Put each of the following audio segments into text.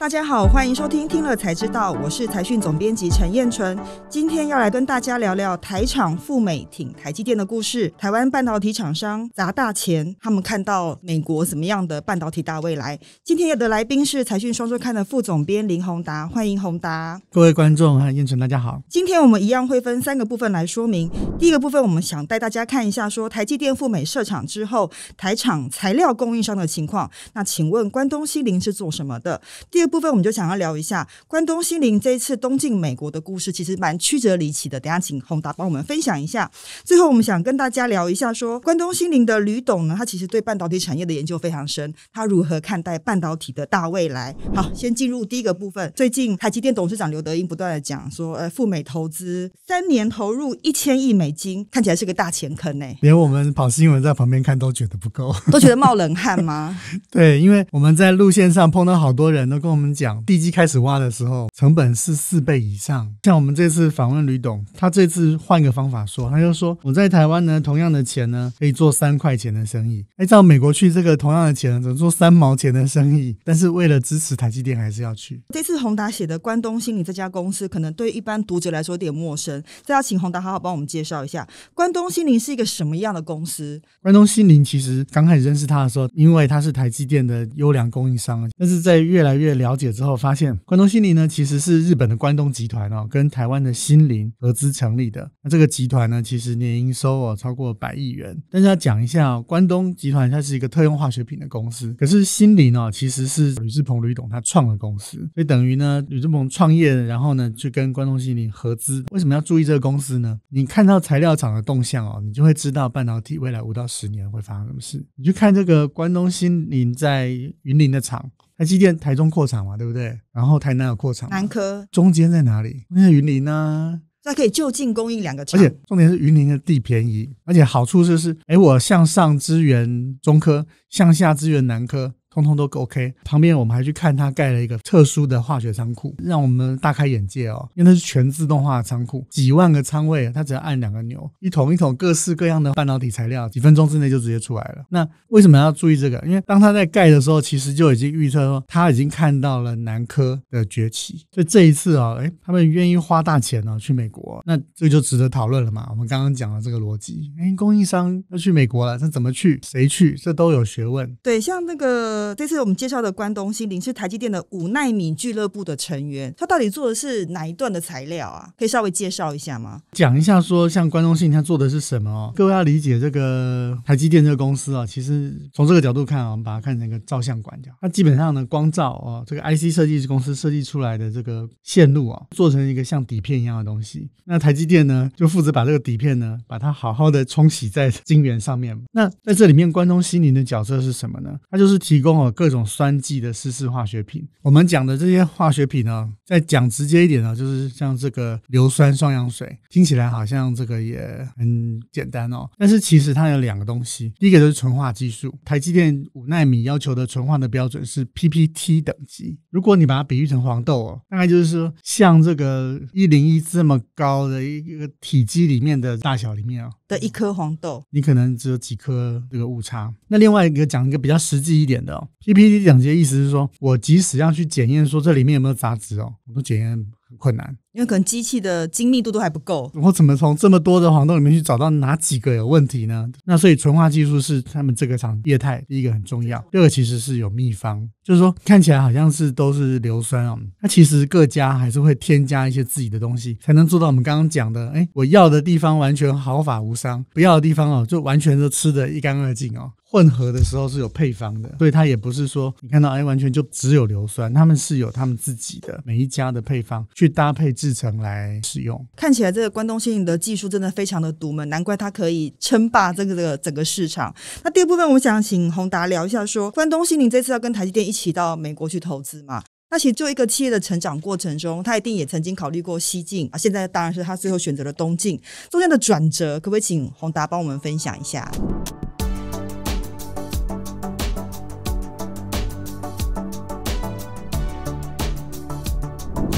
大家好，欢迎收听《听了才知道》，我是财讯总编辑陈燕纯，今天要来跟大家聊聊台厂赴美挺台积电的故事。台湾半导体厂商砸大钱，他们看到美国怎么样的半导体大未来？今天要的来宾是财讯双周刊的副总编林宏达，欢迎宏达。各位观众啊，燕纯大家好。今天我们一样会分三个部分来说明。第一个部分，我们想带大家看一下，说台积电赴美设厂之后，台厂材料供应商的情况。那请问关东西林是做什么的？第二。部分我们就想要聊一下关东心灵这一次东进美国的故事，其实蛮曲折离奇的。等下请宏达帮我们分享一下。最后我们想跟大家聊一下，说关东心灵的吕董呢，他其实对半导体产业的研究非常深，他如何看待半导体的大未来？好，先进入第一个部分。最近台积电董事长刘德英不断的讲说，呃，赴美投资三年投入一千亿美金，看起来是个大钱坑呢。连我们跑新闻在旁边看都觉得不够，都觉得冒冷汗吗？对，因为我们在路线上碰到好多人都跟我。我们讲地基开始挖的时候，成本是四倍以上。像我们这次访问吕董，他这次换个方法说，他就说我在台湾呢，同样的钱呢，可以做三块钱的生意；，按照美国去，这个同样的钱只能做三毛钱的生意。但是为了支持台积电，还是要去。这次宏达写的关东心理这家公司，可能对一般读者来说有点陌生。这要请宏达好好帮我们介绍一下，关东心灵是一个什么样的公司？关东心灵其实刚开始认识他的时候，因为他是台积电的优良供应商，但是在越来越了。了解之后发现，关东心灵呢其实是日本的关东集团哦，跟台湾的心灵合资成立的。那这个集团呢，其实年营收哦超过百亿元。但是要讲一下哦，关东集团它是一个特用化学品的公司，可是心灵哦其实是吕志鹏吕董他创的公司，所以等于呢吕志鹏创业，然后呢去跟关东心灵合资。为什么要注意这个公司呢？你看到材料厂的动向哦，你就会知道半导体未来五到十年会发生什么事。你去看这个关东心灵在云林的厂。台积电台中扩厂嘛，对不对？然后台南有扩厂，南科中间在哪里？那是云林啊，它可以就近供应两个厂。而且重点是云林的地便宜，而且好处就是，哎，我向上支援中科，向下支援南科。通通都 OK。旁边我们还去看他盖了一个特殊的化学仓库，让我们大开眼界哦。因为那是全自动化的仓库，几万个仓位，他只要按两个钮，一桶一桶各式各样的半导体材料，几分钟之内就直接出来了。那为什么要注意这个？因为当他在盖的时候，其实就已经预测说他已经看到了南科的崛起，所以这一次啊，哎，他们愿意花大钱呢去美国，那这就值得讨论了嘛。我们刚刚讲了这个逻辑，哎，供应商要去美国了，那怎么去？谁去？这都有学问。对，像那个。这次我们介绍的关东心灵是台积电的五纳米俱乐部的成员，他到底做的是哪一段的材料啊？可以稍微介绍一下吗？讲一下说，像关东心灵他做的是什么哦？各位要理解这个台积电这个公司啊，其实从这个角度看啊，我们把它看成一个照相馆这样。它基本上呢，光照啊，这个 IC 设计公司设计出来的这个线路啊，做成一个像底片一样的东西。那台积电呢，就负责把这个底片呢，把它好好的冲洗在晶圆上面。那在这里面，关东心灵的角色是什么呢？他就是提供。各种酸剂的湿式化学品，我们讲的这些化学品呢，再讲直接一点呢，就是像这个硫酸双氧水，听起来好像这个也很简单哦。但是其实它有两个东西，第一个就是纯化技术。台积电五纳米要求的纯化的标准是 PPT 等级。如果你把它比喻成黄豆哦，大概就是说，像这个一零一这么高的一个体积里面的大小里面啊的一颗黄豆，你可能只有几颗这个误差。那另外一个讲一个比较实际一点的。PPT 讲解意思是说，我即使要去检验，说这里面有没有杂质哦，我都检验很困难。因为可能机器的精密度都还不够，我怎么从这么多的黄豆里面去找到哪几个有问题呢？那所以纯化技术是他们这个厂业态第一个很重要。第二个其实是有秘方，就是说看起来好像是都是硫酸哦，那其实各家还是会添加一些自己的东西，才能做到我们刚刚讲的，哎，我要的地方完全毫发无伤，不要的地方哦就完全都吃的一干二净哦。混合的时候是有配方的，所以它也不是说你看到哎完全就只有硫酸，他们是有他们自己的每一家的配方去搭配。制成来使用，看起来这个关东新宁的技术真的非常的独门，难怪它可以称霸这个这个整个市场。那第二部分，我想请宏达聊一下，说关东新宁这次要跟台积电一起到美国去投资嘛？那其实就一个企业的成长过程中，他一定也曾经考虑过西进啊，现在当然是他最后选择了东进，中间的转折，可不可以请宏达帮我们分享一下？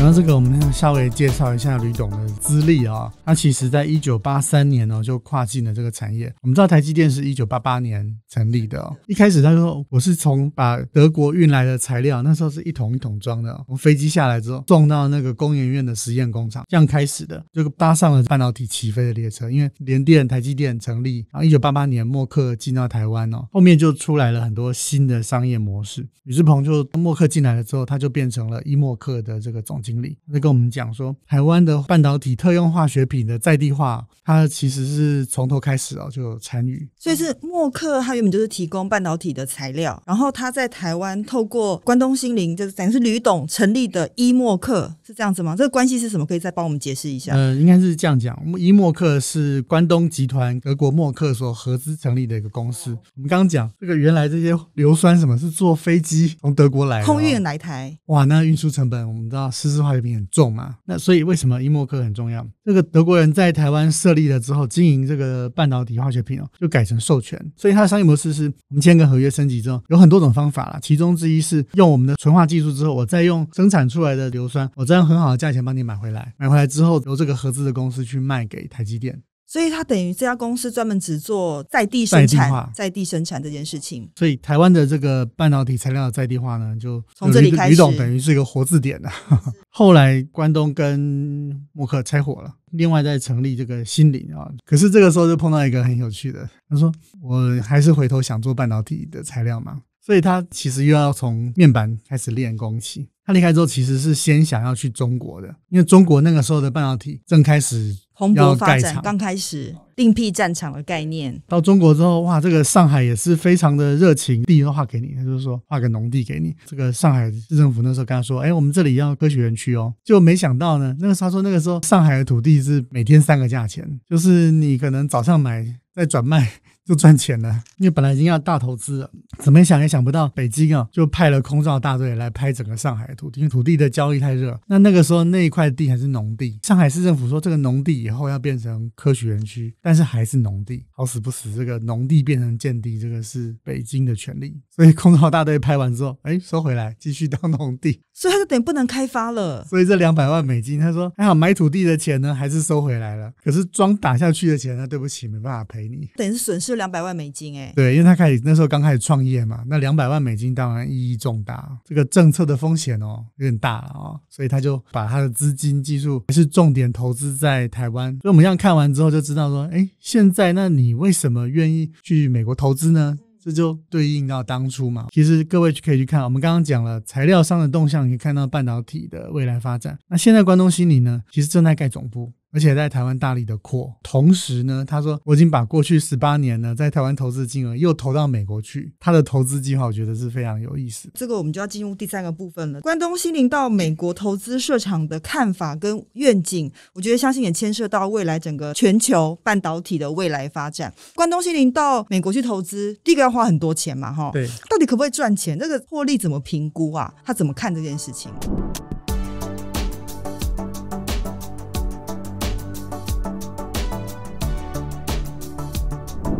然后这个我们稍微介绍一下吕董的资历啊。他其实，在一九八三年哦，就跨进了这个产业。我们知道台积电是一九八八年成立的哦。一开始他说，我是从把德国运来的材料，那时候是一桶一桶装的，从飞机下来之后，送到那个工研院的实验工厂，这样开始的，就搭上了半导体起飞的列车。因为联电、台积电成立，然后一九八八年默克进到台湾哦，后面就出来了很多新的商业模式。宇志鹏就默克进来了之后，他就变成了一默克的这个总监。经理在跟我们讲说，台湾的半导体特用化学品的在地化，他其实是从头开始哦就有参与，所以是默克，他原本就是提供半导体的材料，然后他在台湾透过关东心灵，就是等于是吕董成立的伊默克是这样子吗？这个关系是什么？可以再帮我们解释一下？嗯，应该是这样讲，伊默克是关东集团德国默克所合资成立的一个公司。我们刚刚讲这个原来这些硫酸什么是坐飞机从德国来，空运来台，哇，那运输成本我们知道是是。化学品很重嘛，那所以为什么伊莫克很重要？这个德国人在台湾设立了之后，经营这个半导体化学品哦，就改成授权。所以它的商业模式是，我们签个合约，升级之后有很多种方法啦，其中之一是用我们的纯化技术之后，我再用生产出来的硫酸，我再用很好的价钱帮你买回来，买回来之后由这个合资的公司去卖给台积电。所以他等于这家公司专门只做在地生产，在地生产这件事情。所以台湾的这个半导体材料的在地化呢，就从这里开始。于董等于是一个活字典了。后来关东跟默克拆伙了，另外再成立这个新林啊。可是这个时候就碰到一个很有趣的，他说：“我还是回头想做半导体的材料嘛。”所以他其实又要从面板开始练功起。他离开之后，其实是先想要去中国的，因为中国那个时候的半导体正开始蓬勃发展，刚开始另辟战场的概念。到中国之后，哇，这个上海也是非常的热情，地都划给你，他就说画个农地给你。这个上海市政府那时候跟他说，哎，我们这里要科学园区哦。就没想到呢，那个他候说那个时候上海的土地是每天三个价钱，就是你可能早上买再转卖。就赚钱了，因为本来已经要大投资了，怎么想也想不到北京啊，就派了空照大队来拍整个上海的土地，因为土地的交易太热。那那个时候那一块地还是农地，上海市政府说这个农地以后要变成科学园区，但是还是农地，好死不死这个农地变成建地，这个是北京的权利。所以空照大队拍完之后，哎，收回来，继续当农地。所以他就等于不能开发了。所以这两百万美金，他说还好买土地的钱呢，还是收回来了。可是桩打下去的钱呢，对不起，没办法赔你，等于损失。就两百万美金哎，对，因为他开始那时候刚开始创业嘛，那两百万美金当然意义重大。这个政策的风险哦有点大了哦，所以他就把他的资金、技术还是重点投资在台湾。所以我们这样看完之后就知道说，哎，现在那你为什么愿意去美国投资呢？这就对应到当初嘛。其实各位可以去看，我们刚刚讲了材料商的动向，可以看到半导体的未来发展。那现在关东新里呢，其实正在盖总部。而且在台湾大力的扩，同时呢，他说我已经把过去十八年呢在台湾投资金额又投到美国去，他的投资计划我觉得是非常有意思。这个我们就要进入第三个部分了，关东西林到美国投资设厂的看法跟愿景，我觉得相信也牵涉到未来整个全球半导体的未来发展。关东西林到美国去投资，第一个要花很多钱嘛，哈，对，到底可不可以赚钱？那个获利怎么评估啊？他怎么看这件事情？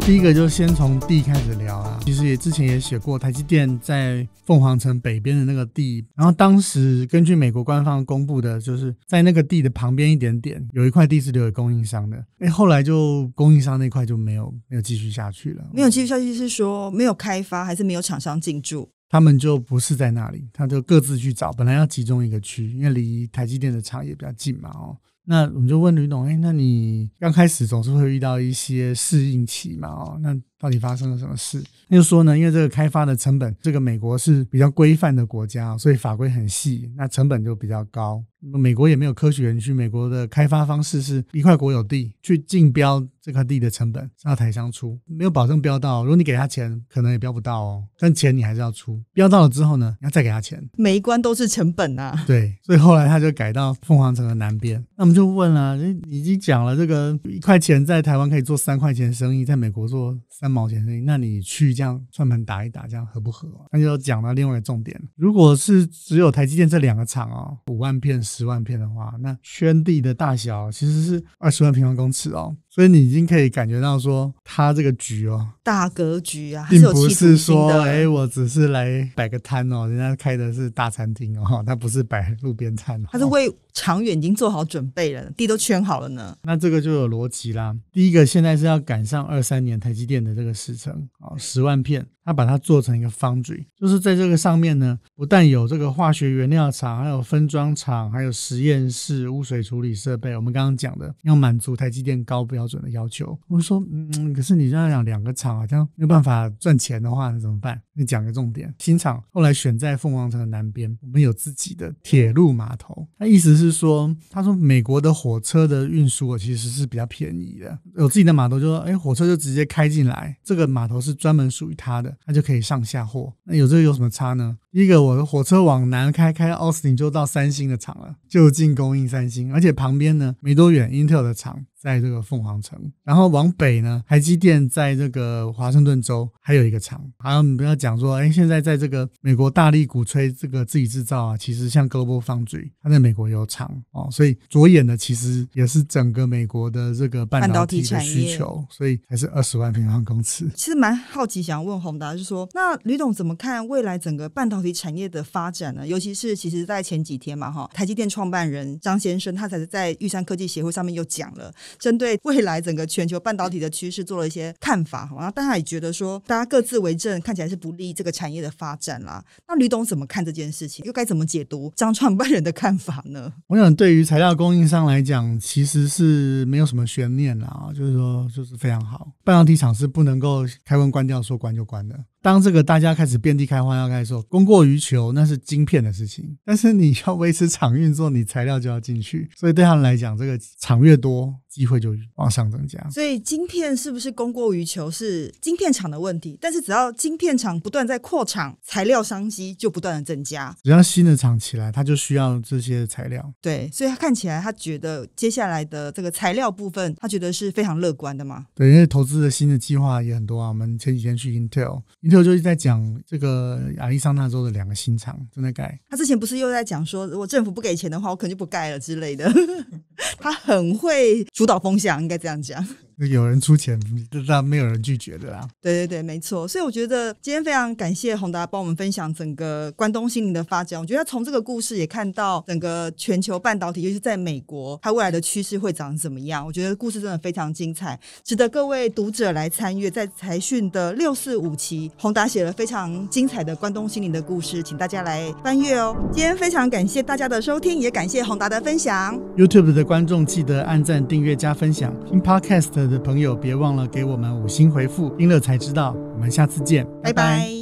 第一个就先从地开始聊啊，其实也之前也写过，台积电在凤凰城北边的那个地，然后当时根据美国官方公布的，就是在那个地的旁边一点点有一块地是留给供应商的，哎，后来就供应商那块就没有没有继续下去了，没有继续下去是说没有开发还是没有厂商进驻？他们就不是在那里，他就各自去找，本来要集中一个区，因为离台积电的厂也比较近嘛，哦。那我们就问吕董，哎，那你刚开始总是会遇到一些适应期嘛？哦，那到底发生了什么事？他就说呢，因为这个开发的成本，这个美国是比较规范的国家，所以法规很细，那成本就比较高。美国也没有科学园区，美国的开发方式是一块国有地去竞标这块地的成本，要台商出，没有保证标到。如果你给他钱，可能也标不到哦，但钱你还是要出。标到了之后呢，你要再给他钱。每一关都是成本啊。对，所以后来他就改到凤凰城的南边，那我们就。就问了，已经讲了这个一块钱在台湾可以做三块钱生意，在美国做三毛钱生意，那你去这样串盘打一打，这样合不合？那就讲到另外一重点，如果是只有台积电这两个厂哦，五万片、十万片的话，那圈地的大小其实是二十万平方公尺哦。所以你已经可以感觉到说，他这个局哦，大格局啊，并不是说，哎，我只是来摆个摊哦，人家开的是大餐厅哦，他不是摆路边摊，他是为长远已经做好准备了，地都圈好了呢。那这个就有逻辑啦。第一个，现在是要赶上二三年台积电的这个时程啊，十万片，他把它做成一个 foundry，就是在这个上面呢。不但有这个化学原料厂，还有分装厂，还有实验室、污水处理设备。我们刚刚讲的要满足台积电高标准的要求。我说，嗯，可是你这样讲，两个厂好像没有办法赚钱的话，那怎么办？你讲个重点。新厂后来选在凤凰城的南边，我们有自己的铁路码头。他意思是说，他说美国的火车的运输其实是比较便宜的，有自己的码头，就说，哎，火车就直接开进来，这个码头是专门属于他的，他就可以上下货。那有这个有什么差呢？第一个我。火车往南开，开奥斯汀就到三星的厂了，就近供应三星，而且旁边呢没多远，英特尔的厂。在这个凤凰城，然后往北呢，台积电在这个华盛顿州还有一个厂。啊，我们不要讲说，哎，现在在这个美国大力鼓吹这个自己制造啊，其实像 Global Foundry，它在美国有厂哦，所以着眼的其实也是整个美国的这个半导体产业需求，所以还是二十万平方公尺。其实蛮好奇，想要问宏达，就说那吕董怎么看未来整个半导体产业的发展呢？尤其是其实，在前几天嘛，哈，台积电创办人张先生他才是在玉山科技协会上面又讲了。针对未来整个全球半导体的趋势做了一些看法，然后大家也觉得说，大家各自为政，看起来是不利这个产业的发展啦。那吕董怎么看这件事情？又该怎么解读张创办人的看法呢？我想，对于材料供应商来讲，其实是没有什么悬念啦，就是说，就是非常好。半导体厂是不能够开关关掉，说关就关的。当这个大家开始遍地开花，要开始说供过于求，那是晶片的事情。但是你要维持厂运作，你材料就要进去。所以对他们来讲，这个厂越多，机会就往上增加。所以晶片是不是供过于求是晶片厂的问题，但是只要晶片厂不断在扩厂，材料商机就不断的增加。只要新的厂起来，它就需要这些材料。对，所以他看起来他觉得接下来的这个材料部分，他觉得是非常乐观的嘛？对，因为投资的新的计划也很多啊。我们前几天去 Intel。就是在讲这个亚利桑那州的两个新厂正在盖，他之前不是又在讲说，如果政府不给钱的话，我可能就不盖了之类的。他很会主导风向，应该这样讲。有人出钱，那没有人拒绝的啦。对对对，没错。所以我觉得今天非常感谢宏达帮我们分享整个关东心灵的发展。我觉得从这个故事也看到整个全球半导体，尤其是在美国，它未来的趋势会长怎么样？我觉得故事真的非常精彩，值得各位读者来参与。在财讯的六四五期，宏达写了非常精彩的关东心灵的故事，请大家来翻阅哦。今天非常感谢大家的收听，也感谢宏达的分享。YouTube 的观众记得按赞、订阅、加分享。Podcast。的朋友别忘了给我们五星回复，音乐才知道。我们下次见，拜拜。